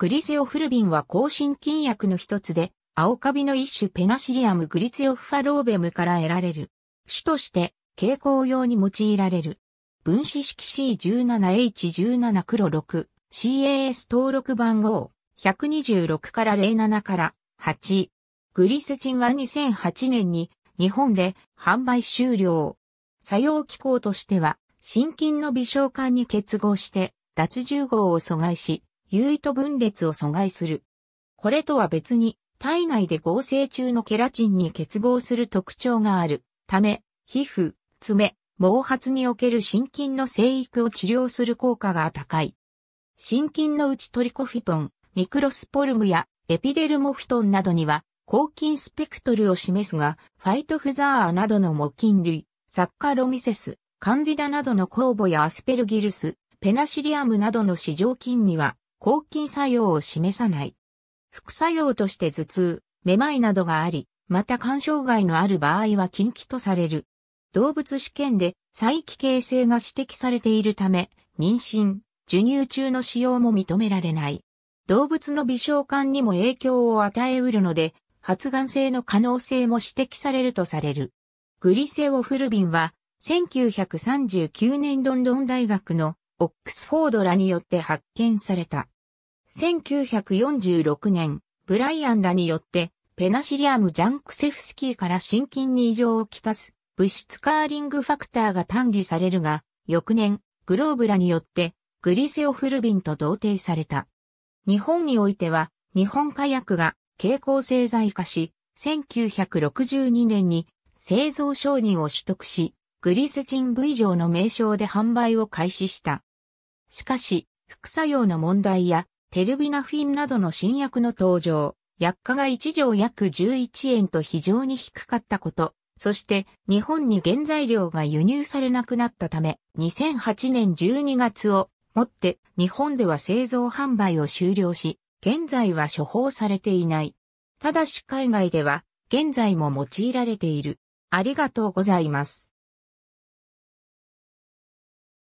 グリセオフルビンは抗心菌薬の一つで、青カビの一種ペナシリアムグリセオファローベムから得られる。種として、蛍光用に用いられる。分子式 C17H17 黒 6CAS 登録番号126から07から8。グリセチンは2008年に日本で販売終了。作用機構としては、心筋の微小管に結合して、脱重合を阻害し、有意と分裂を阻害する。これとは別に、体内で合成中のケラチンに結合する特徴があるため、皮膚、爪、毛髪における心筋の生育を治療する効果が高い。心筋のうちトリコフィトン、ミクロスポルムやエピデルモフィトンなどには、抗菌スペクトルを示すが、ファイトフザーなどのモ菌類、サッカロミセス、カンディダなどの酵母やアスペルギルス、ペナシリアムなどの市場菌には、抗菌作用を示さない。副作用として頭痛、めまいなどがあり、また肝障害のある場合は禁忌とされる。動物試験で再帰形性が指摘されているため、妊娠、授乳中の使用も認められない。動物の微小管にも影響を与えうるので、発がん性の可能性も指摘されるとされる。グリセオフルビンは、1939年ロンドン大学のオックスフォードらによって発見された。1946年、ブライアンらによって、ペナシリアム・ジャンクセフスキーから心筋に異常をきたす物質カーリングファクターが単理されるが、翌年、グローブらによって、グリセオフルビンと同定された。日本においては、日本火薬が蛍光製剤化し、1962年に製造承認を取得し、グリセチン V 上の名称で販売を開始した。しかし、副作用の問題や、テルビナフィンなどの新薬の登場、薬価が1錠約11円と非常に低かったこと、そして日本に原材料が輸入されなくなったため、2008年12月をもって日本では製造販売を終了し、現在は処方されていない。ただし海外では現在も用いられている。ありがとうございます。